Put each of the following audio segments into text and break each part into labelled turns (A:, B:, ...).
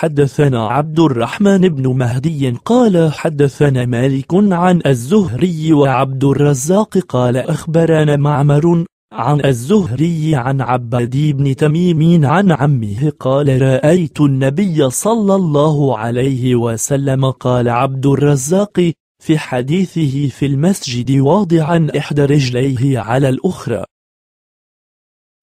A: حدثنا عبد الرحمن بن مهدي قال حدثنا مالك عن الزهري وعبد الرزاق قال أخبرنا معمر عن الزهري عن عبد بن تميم عن عمه قال رأيت النبي صلى الله عليه وسلم قال عبد الرزاق في حديثه في المسجد واضعا إحدى رجليه على الأخرى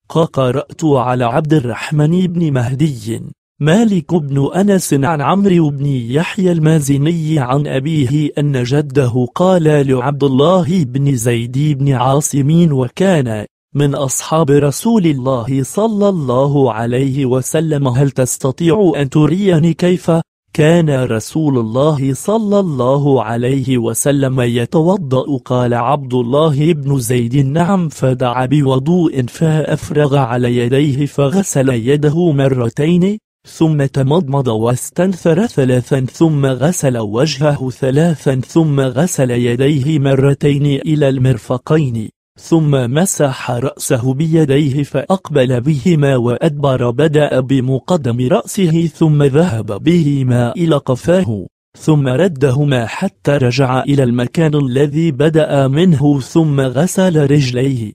A: قرأت على عبد الرحمن بن مهدي مالك بن أنس عن عمرو بن يحيى المازني عن أبيه أن جده قال لعبد الله بن زيد بن عاصم وكان من أصحاب رسول الله صلى الله عليه وسلم هل تستطيع أن تريني كيف؟ كان رسول الله صلى الله عليه وسلم يتوضأ قال عبد الله بن زيد نعم فدعا بوضوء فأفرغ على يديه فغسل يده مرتين ثم تمضمض واستنثر ثلاثا ثم غسل وجهه ثلاثا ثم غسل يديه مرتين إلى المرفقين ثم مسح رأسه بيديه فأقبل بهما وأدبر بدأ بمقدم رأسه ثم ذهب بهما إلى قفاه ثم ردهما حتى رجع إلى المكان الذي بدأ منه ثم غسل رجليه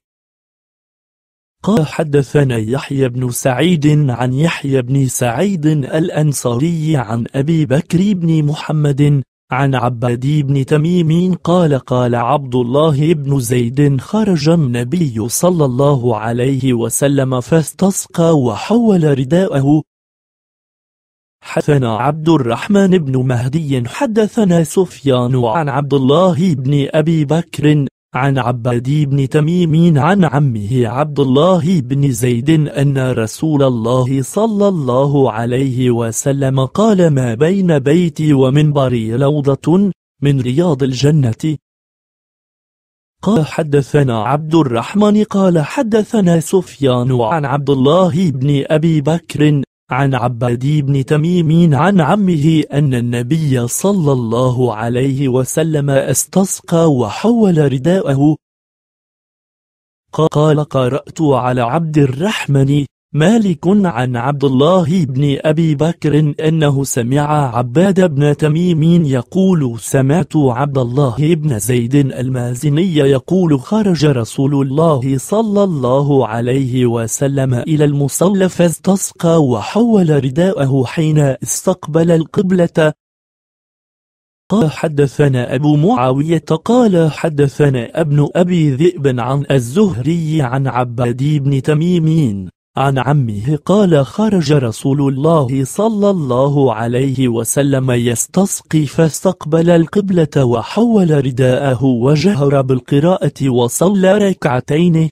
A: قال حدثنا يحيى بن سعيد عن يحيى بن سعيد الأنصاري عن أبي بكر بن محمد عن عباد بن تميم قال قال عبد الله بن زيد خرج النبي صلى الله عليه وسلم فاستسقى وحول رداءه حدثنا عبد الرحمن بن مهدي حدثنا سفيان عن عبد الله بن أبي بكر عن عباد بن تميم عن عمه عبد الله بن زيد أن رسول الله صلى الله عليه وسلم قال ما بين بيتي ومنبري روضة من رياض الجنة قال حدثنا عبد الرحمن قال حدثنا سفيان عن عبد الله بن أبي بكر عن عباد بن تميم عن عمه أن النبي صلى الله عليه وسلم استسقى وحول رداءه قال قرأت على عبد الرحمن مالك عن عبد الله بن أبي بكر أنه سمع عباد بن تميم يقول سمعت عبد الله بن زيد المازني يقول خرج رسول الله صلى الله عليه وسلم إلى المصلى فاستسقى وحول رداءه حين استقبل القبلة قال حدثنا أبو معاوية قال حدثنا ابن أبي ذئب عن الزهري عن عبادي بن تميمين عن عمه قال خرج رسول الله صلى الله عليه وسلم يستسقي فاستقبل القبلة وحول رداءه وجهر بالقراءة وصلى ركعتين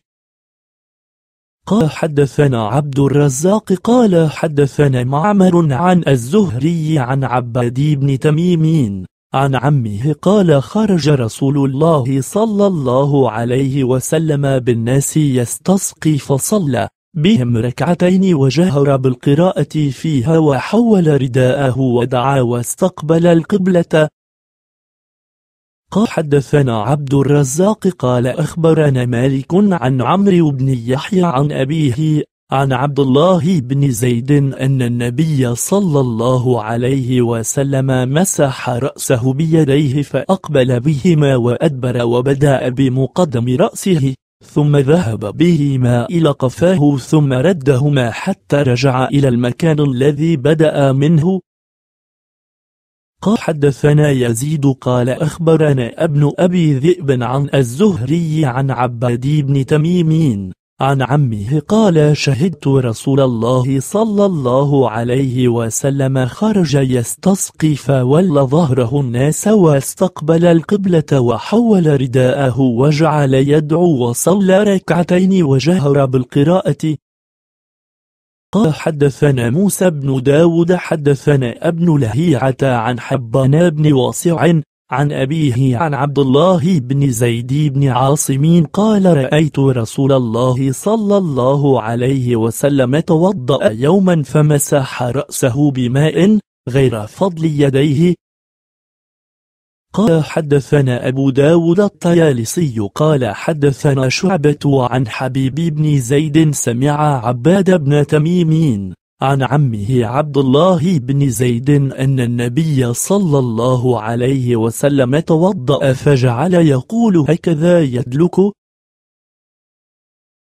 A: قال حدثنا عبد الرزاق قال حدثنا معمر عن الزهري عن عباد بن تميمين عن عمه قال خرج رسول الله صلى الله عليه وسلم بالناس يستسقي فصلى بهم ركعتين وجهر بالقراءة فيها وحول رداءه ودعا واستقبل القبلة قال حدثنا عبد الرزاق قال أخبرنا مالك عن عمرو بن يحيى عن أبيه عن عبد الله بن زيد أن النبي صلى الله عليه وسلم مسح رأسه بيديه فأقبل بهما وأدبر وبدأ بمقدم رأسه ثم ذهب بهما إلى قفاه ثم ردهما حتى رجع إلى المكان الذي بدأ منه قال حدثنا يزيد قال أخبرنا ابن أبي ذئب عن الزهري عن عبادي بن تميمين عن عمه قال شهدت رسول الله صلى الله عليه وسلم خرج يستسقي فولى ظهره الناس واستقبل القبلة وحول رداءه وجعل يدعو وصلى ركعتين وجهر بالقراءة قال حدثنا موسى بن داود حدثنا ابن لهيعة عن حبان بن واسع عن أبيه عن عبد الله بن زيد بن عاصم قال رأيت رسول الله صلى الله عليه وسلم توضأ يوما فمسح رأسه بماء غير فضل يديه قال حدثنا أبو داود الطيالسي قال حدثنا شعبة عن حبيب بن زيد سمع عباد بن تميمين عن عمه عبد الله بن زيد أن النبي صلى الله عليه وسلم توضأ فجعل يقول هكذا يدلك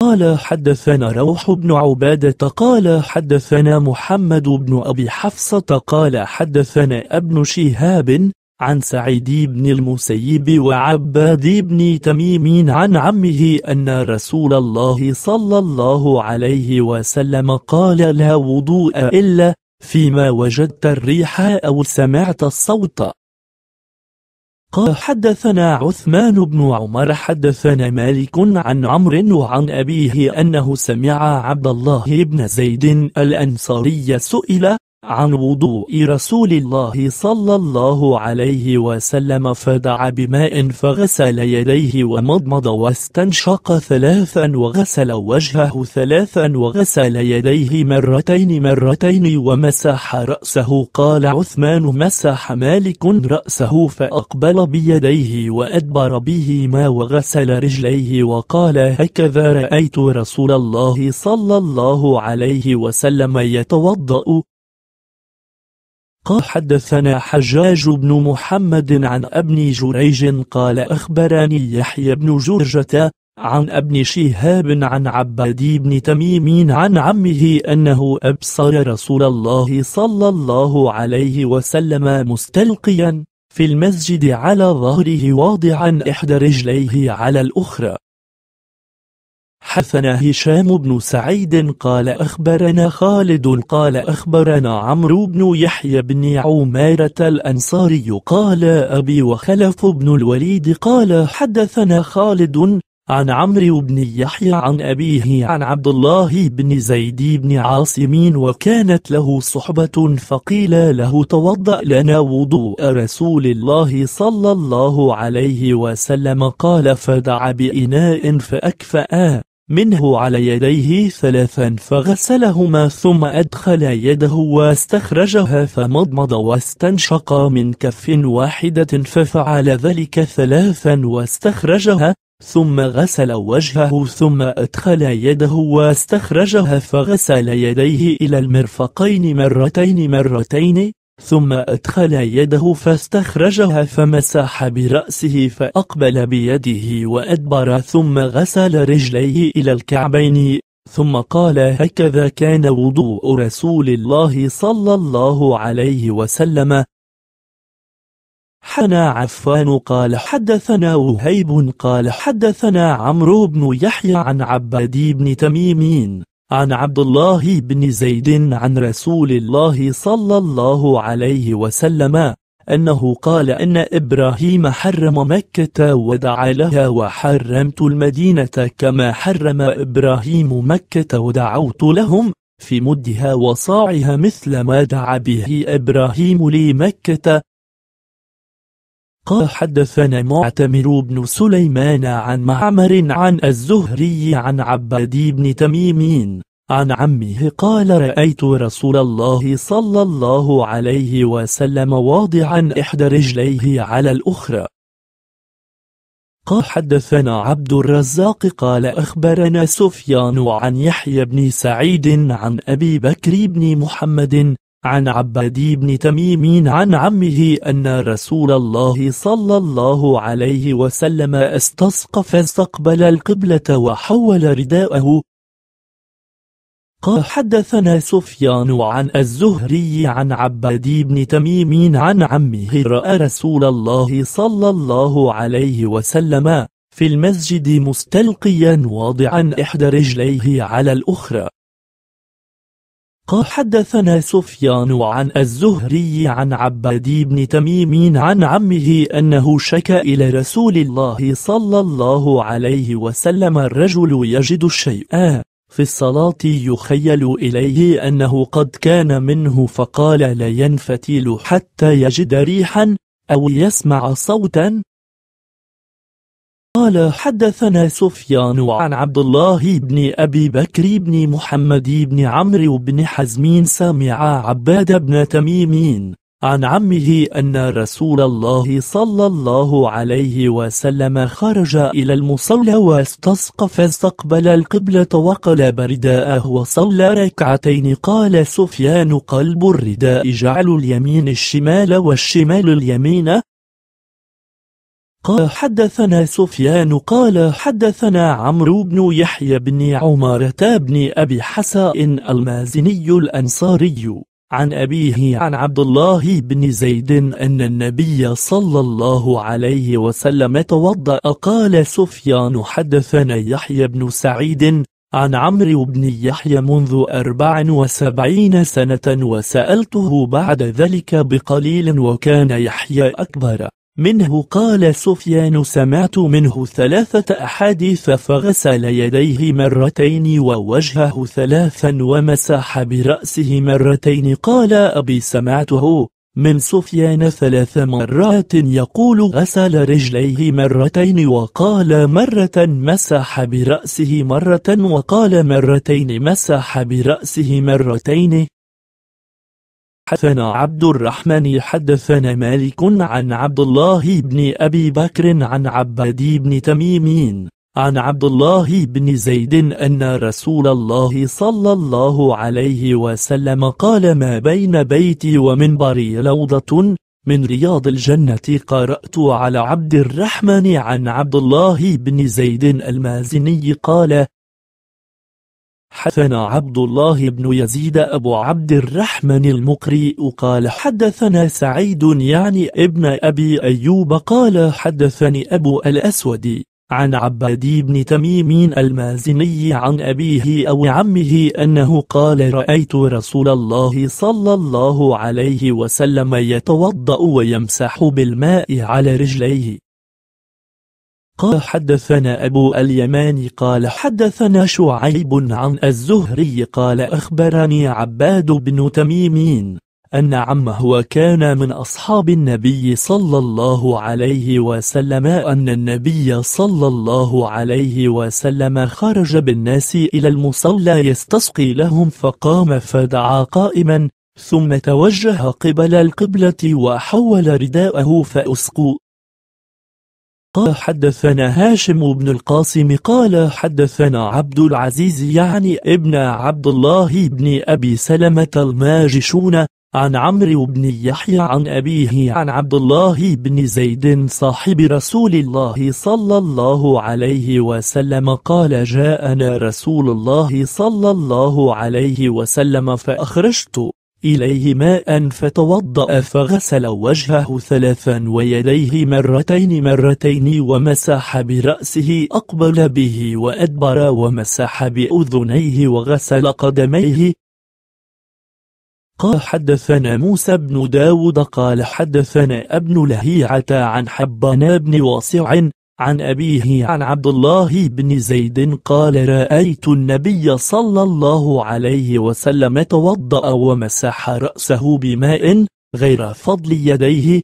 A: قال حدثنا روح بن عبادة قال حدثنا محمد بن أبي حفصة قال حدثنا ابن شهاب عن سعيد بن المسيب وعباد بن تميم عن عمه أن رسول الله صلى الله عليه وسلم قال لا وضوء إلا فيما وجدت الريح أو سمعت الصوت قال حدثنا عثمان بن عمر حدثنا مالك عن عمرو وعن أبيه أنه سمع عبد الله بن زيد الأنصاري سئل عن وضوء رسول الله صلى الله عليه وسلم فدعا بماء فغسل يديه ومضمض واستنشق ثلاثا وغسل وجهه ثلاثا وغسل يديه مرتين مرتين ومسح رأسه قال عثمان مسح مالك رأسه فأقبل بيديه وأدبر بهما وغسل رجليه وقال هكذا رأيت رسول الله صلى الله عليه وسلم يتوضأ قال حدثنا حجاج بن محمد عن ابن جريج قال أخبرني يحيى بن جرجة عن ابن شهاب عن عباد بن تميم عن عمه أنه أبصر رسول الله صلى الله عليه وسلم مستلقيا في المسجد على ظهره واضعا إحدى رجليه على الأخرى حدثنا هشام بن سعيد قال أخبرنا خالد قال أخبرنا عمرو بن يحيى بن عمارة الأنصاري قال أبي وخلف بن الوليد قال حدثنا خالد عن عمرو بن يحيى عن أبيه عن عبد الله بن زيد بن عاصم وكانت له صحبة فقيل له توضأ لنا وضوء رسول الله صلى الله عليه وسلم قال فدع بإناء فأكفأ منه على يديه ثلاثا فغسلهما ثم أدخل يده واستخرجها فمضمض واستنشق من كف واحدة ففعل ذلك ثلاثا واستخرجها ثم غسل وجهه ثم أدخل يده واستخرجها فغسل يديه إلى المرفقين مرتين مرتين ثم أدخل يده فاستخرجها فمسح برأسه فأقبل بيده وأدبر ثم غسل رجليه إلى الكعبين ثم قال هكذا كان وضوء رسول الله صلى الله عليه وسلم حنا عفان قال حدثنا وهيب قال حدثنا عمرو بن يحيى عن عبادي بن تميمين عن عبد الله بن زيد عن رسول الله صلى الله عليه وسلم أنه قال أن إبراهيم حرم مكة ودعا لها وحرمت المدينة كما حرم إبراهيم مكة ودعوت لهم في مدها وصاعها مثل ما دعا به إبراهيم لمكة قال حدثنا معتمر بن سليمان عن معمر عن الزهري عن عبد بن تميمين عن عمه قال رأيت رسول الله صلى الله عليه وسلم واضعا إحدى رجليه على الأخرى قال حدثنا عبد الرزاق قال أخبرنا سفيان عن يحيى بن سعيد عن أبي بكر بن محمد عن عباد بن تميم عن عمه أن رسول الله صلى الله عليه وسلم استسقى فاستقبل القبلة وحول رداءه قال حدثنا سفيان عن الزهري عن عباد بن تميم عن عمه رأى رسول الله صلى الله عليه وسلم في المسجد مستلقيا واضعا إحدى رجليه على الأخرى قال حدثنا سفيان عن الزهري عن عباد بن تميم عن عمه أنه شكى إلى رسول الله صلى الله عليه وسلم الرجل يجد الشيء في الصلاة يخيل إليه أنه قد كان منه فقال لا ينفتيل حتى يجد ريحا أو يسمع صوتا قال حدثنا سفيان عن عبد الله بن أبي بكر بن محمد بن عمرو بن حزمين سمع عباد بن تميمين عن عمه أن رسول الله صلى الله عليه وسلم خرج إلى المصلى واستسقى فاستقبل القبلة وقلب رداءه وصلى ركعتين قال سفيان قلب الرداء جعل اليمين الشمال والشمال اليمين قال حدثنا سفيان قال حدثنا عمرو بن يحيى بن عمارة بن أبي حساء المازني الأنصاري عن أبيه عن عبد الله بن زيد أن النبي صلى الله عليه وسلم توضأ قال سفيان حدثنا يحيى بن سعيد عن عمرو بن يحيى منذ أربع وسبعين سنة وسألته بعد ذلك بقليل وكان يحيى أكبر منه قال سفيان سمعت منه ثلاثة أحاديث فغسل يديه مرتين ووجهه ثلاثا ومسح برأسه مرتين قال أبي سمعته من سفيان ثلاث مرات يقول غسل رجليه مرتين وقال مرة مسح برأسه مرة وقال مرتين مسح برأسه مرتين حدثنا عبد الرحمن حدثنا مالك عن عبد الله بن أبي بكر عن عبادي بن تميمين عن عبد الله بن زيد أن رسول الله صلى الله عليه وسلم قال ما بين بيتي ومنبري روضة من رياض الجنة قرأت على عبد الرحمن عن عبد الله بن زيد المازني قال حدثنا عبد الله بن يزيد أبو عبد الرحمن المقري قال حدثنا سعيد يعني ابن أبي أيوب قال حدثني أبو الأسود عن عبادي بن تميم المازني عن أبيه أو عمه أنه قال رأيت رسول الله صلى الله عليه وسلم يتوضأ ويمسح بالماء على رجليه قال حدثنا أبو اليمان قال حدثنا شعيب عن الزهري قال أخبرني عباد بن تميمين أن عمه وكان من أصحاب النبي صلى الله عليه وسلم أن النبي صلى الله عليه وسلم خرج بالناس إلى المصلى يستسقي لهم فقام فدعا قائما ثم توجه قبل القبلة وحول رداءه فأسقوا قال حدثنا هاشم بن القاسم قال حدثنا عبد العزيز يعني ابن عبد الله بن أبي سلمة الماجشون عن عمرو بن يحيى عن أبيه عن عبد الله بن زيد صاحب رسول الله صلى الله عليه وسلم قال جاءنا رسول الله صلى الله عليه وسلم فأخرجت إليه ماء فتوضأ فغسل وجهه ثلاثا ويديه مرتين مرتين ومسح برأسه أقبل به وأدبر ومسح بأذنيه وغسل قدميه قال حدثنا موسى بن داود قال حدثنا ابن لهيعة عن حبان بن واسع عن أبيه عن عبد الله بن زيد قال رأيت النبي صلى الله عليه وسلم توضأ ومسح رأسه بماء غير فضل يديه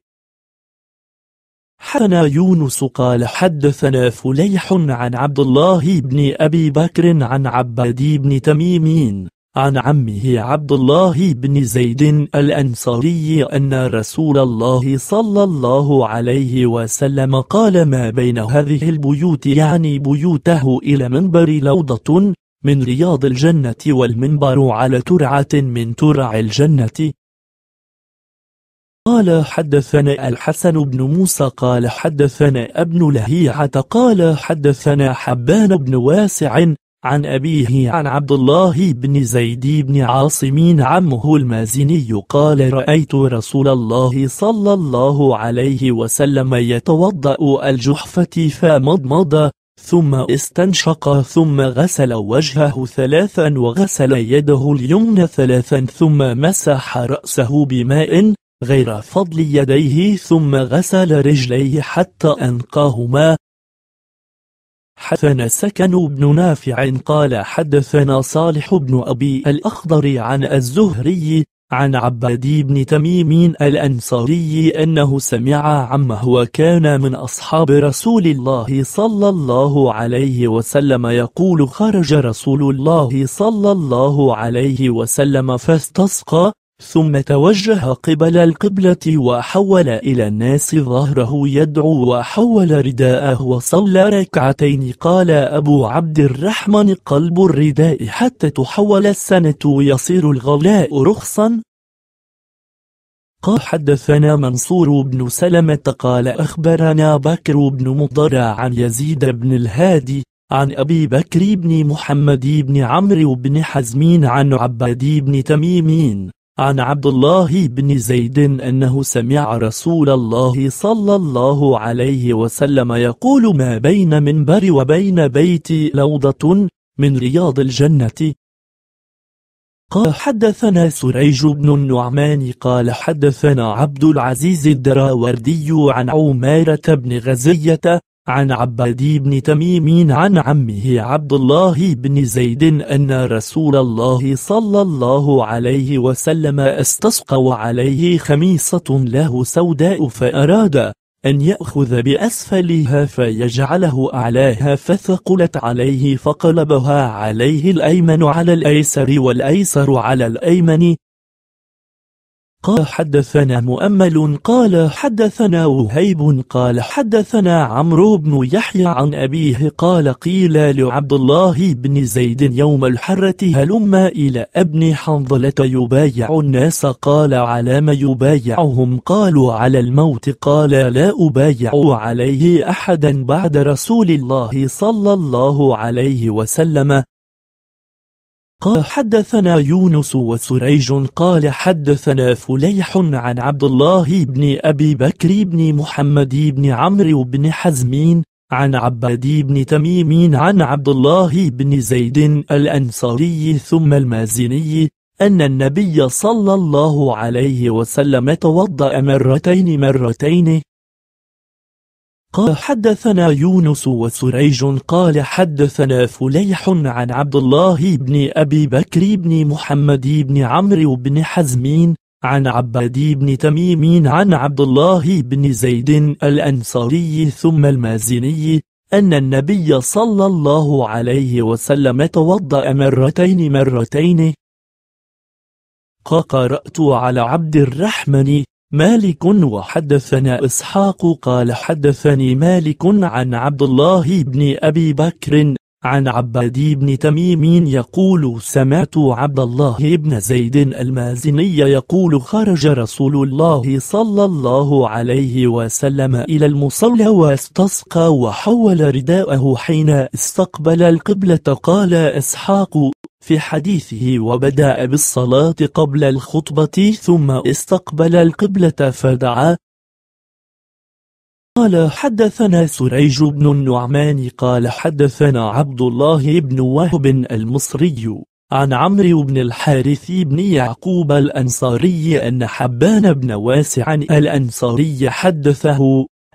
A: حدثنا يونس قال حدثنا فليح عن عبد الله بن أبي بكر عن عبادي بن تميمين عن عمه عبد الله بن زيد الأنصاري أن رسول الله صلى الله عليه وسلم قال ما بين هذه البيوت يعني بيوته إلى منبر لوضة من رياض الجنة والمنبر على ترعة من ترع الجنة قال حدثنا الحسن بن موسى قال حدثنا ابن لهيعة قال حدثنا حبان بن واسع عن أبيه عن عبد الله بن زيد بن عاصم عمه المازني قال رأيت رسول الله صلى الله عليه وسلم يتوضأ الجحفة فمضمض ثم استنشق ثم غسل وجهه ثلاثا وغسل يده اليمنى ثلاثا ثم مسح رأسه بماء غير فضل يديه ثم غسل رجليه حتى أنقاهما حدثنا سكن بن نافع قال حدثنا صالح بن أبي الأخضر عن الزهري عن عبادي بن تميم الأنصاري أنه سمع عمه وكان من أصحاب رسول الله صلى الله عليه وسلم يقول خرج رسول الله صلى الله عليه وسلم فاستسقى ثم توجه قبل القبلة وحول إلى الناس ظهره يدعو وحول رداءه وصلى ركعتين قال أبو عبد الرحمن قلب الرداء حتى تحول السنة يصير الغلاء رخصا قال حدثنا منصور بن سلمة قال أخبرنا بكر بن مضرع عن يزيد بن الهادي عن أبي بكر بن محمد بن عمرو بن حزمين عن عباد بن تميمين عن عبد الله بن زيد أنه سمع رسول الله صلى الله عليه وسلم يقول ما بين منبر وبين بيتي لوضة من رياض الجنة قال حدثنا سريج بن النعمان قال حدثنا عبد العزيز الدراوردي عن عمارة بن غزية عن عبادي بن تميم عن عمه عبد الله بن زيد أن رسول الله صلى الله عليه وسلم استسقى وعليه خميصة له سوداء فأراد أن يأخذ بأسفلها فيجعله أعلاها فثقلت عليه فقلبها عليه الأيمن على الأيسر والأيسر على الأيمن قال حدثنا مؤمل قال حدثنا وهيب قال حدثنا عمرو بن يحيى عن أبيه قال قيل لعبد الله بن زيد يوم الحرة هلما إلى ابن حنظلة يبايع الناس قال على ما يبايعهم قالوا على الموت قال لا أبايع عليه أحدا بعد رسول الله صلى الله عليه وسلم قال حدثنا يونس وسريج قال حدثنا فليح عن عبد الله بن أبي بكر بن محمد بن عمرو بن حزمين عن عباد بن تميم عن عبد الله بن زيد الأنصاري ثم المازني أن النبي صلى الله عليه وسلم توضأ مرتين مرتين قال حدثنا يونس وسريج قال حدثنا فليح عن عبد الله بن أبي بكر بن محمد بن عمرو بن حزمين عن عباد بن تميمين عن عبد الله بن زيد الأنصاري ثم المازني أن النبي صلى الله عليه وسلم توضأ مرتين مرتين قرأت على عبد الرحمن مالك وحدثنا إسحاق قال حدثني مالك عن عبد الله بن أبي بكر عن عبادي بن تميم يقول سمعت عبد الله بن زيد المازني يقول خرج رسول الله صلى الله عليه وسلم إلى المصلى واستسقى وحول رداءه حين استقبل القبلة قال إسحاق في حديثه وبدأ بالصلاة قبل الخطبة ثم استقبل القبلة فدعا قال حدثنا سريج بن النعمان قال حدثنا عبد الله بن وهب المصري عن عمرو بن الحارث بن يعقوب الأنصاري أن حبان بن واسع الأنصاري حدثه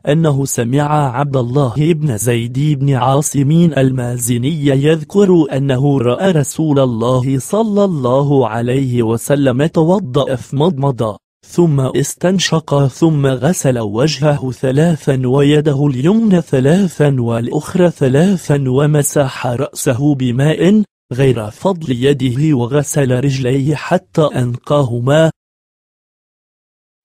A: أنه سمع عبد الله بن زيد بن عاصم المازني يذكر أنه رأى رسول الله صلى الله عليه وسلم توضأ فمضمض ثم استنشق ثم غسل وجهه ثلاثا ويده اليمنى ثلاثا والأخرى ثلاثا ومسح رأسه بماء غير فضل يده وغسل رجليه حتى أنقاهما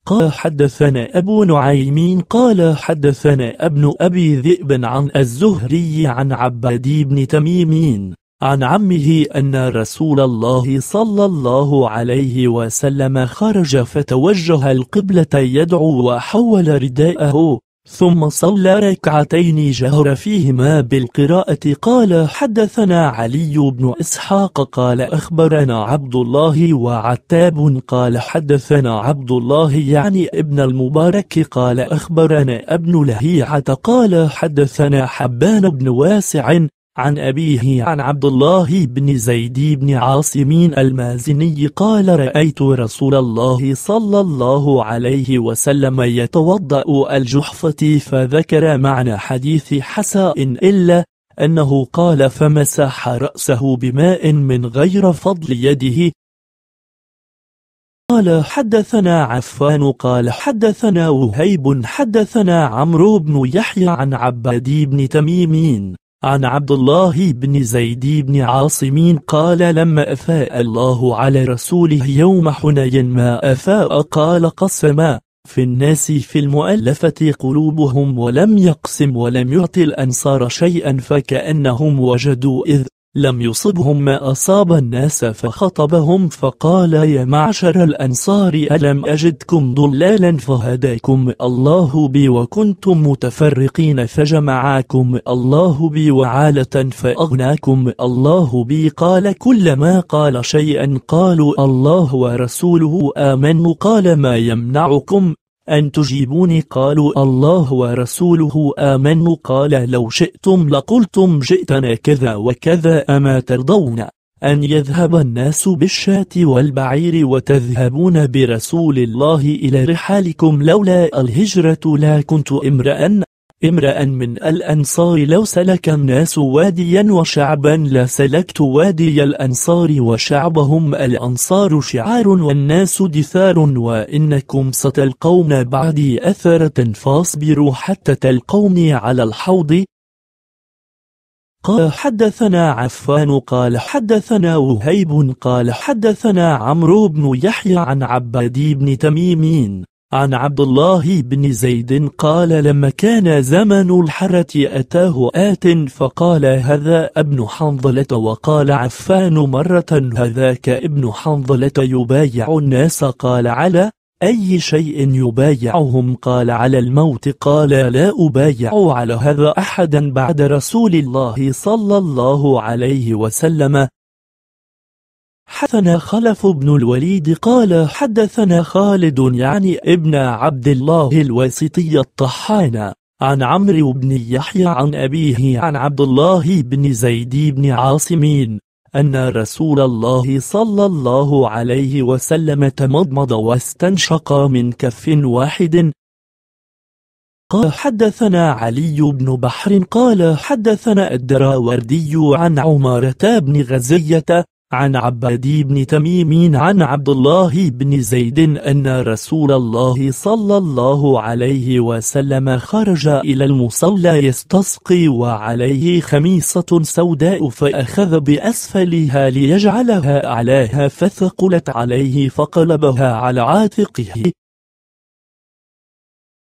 A: قال حدثنا أبو نعيمين قال حدثنا ابن أبي ذئب عن الزهري عن عبادي بن تميمين عن عمه أن رسول الله صلى الله عليه وسلم خرج فتوجه القبلة يدعو وحول رداءه ثم صلى ركعتين جهر فيهما بالقراءة قال حدثنا علي بن إسحاق قال أخبرنا عبد الله وعتاب قال حدثنا عبد الله يعني ابن المبارك قال أخبرنا ابن لهيعة قال حدثنا حبان بن واسع عن أبيه عن عبد الله بن زيد بن عاصم المازني قال رأيت رسول الله صلى الله عليه وسلم يتوضأ الجحفة فذكر معنى حديث حساء إلا أنه قال فمسح رأسه بماء من غير فضل يده قال حدثنا عفان قال حدثنا وهيب حدثنا عمرو بن يحيى عن عبادي بن تميمين عن عبد الله بن زيد بن عاصم قال لما أفاء الله على رسوله يوم حنين ما أفاء قال قسما في الناس في المؤلفة قلوبهم ولم يقسم ولم يعطي الأنصار شيئا فكأنهم وجدوا إذ لم يصبهم ما أصاب الناس فخطبهم فقال يا معشر الأنصار ألم أجدكم ضلالا فهداكم الله بي وكنتم متفرقين فجمعاكم الله بي وعالة فأغناكم الله بي قال كلما قال شيئا قالوا الله ورسوله آمن قال ما يمنعكم أن تجيبوني قالوا الله ورسوله آمن قال لو شئتم لقلتم جئتنا كذا وكذا أما ترضون أن يذهب الناس بالشاة والبعير وتذهبون برسول الله إلى رحالكم لولا الهجرة لا كنت امرأ امرأ من الأنصار لو سلك الناس واديا وشعبا لسلكت وادي الأنصار وشعبهم الأنصار شعار والناس دثار وإنكم ستلقون بعدي أثرة فاصبروا حتى تلقوني على الحوض قال حدثنا عفان قال حدثنا وهيب قال حدثنا عمرو بن يحيى عن عبادي بن تميمين عن عبد الله بن زيد قال لما كان زمن الحرة أتاه آت فقال هذا ابن حنظلة وقال عفان مرة هذاك ابن حنظلة يبايع الناس قال على أي شيء يبايعهم قال على الموت قال لا أبايع على هذا أحدا بعد رسول الله صلى الله عليه وسلم حدثنا خلف بن الوليد قال حدثنا خالد يعني ابن عبد الله الواسطي الطحان عن عمرو بن يحيى عن أبيه عن عبد الله بن زيد بن عاصمين أن رسول الله صلى الله عليه وسلم تمضمض واستنشق من كف واحد قال حدثنا علي بن بحر قال حدثنا الدراوردي عن عمارة بن غزية عن عباد بن تميم عن عبد الله بن زيد أن رسول الله صلى الله عليه وسلم خرج إلى المصلى يستسقي وعليه خميصة سوداء فأخذ بأسفلها ليجعلها أعلاها فثقلت عليه فقلبها على عاتقه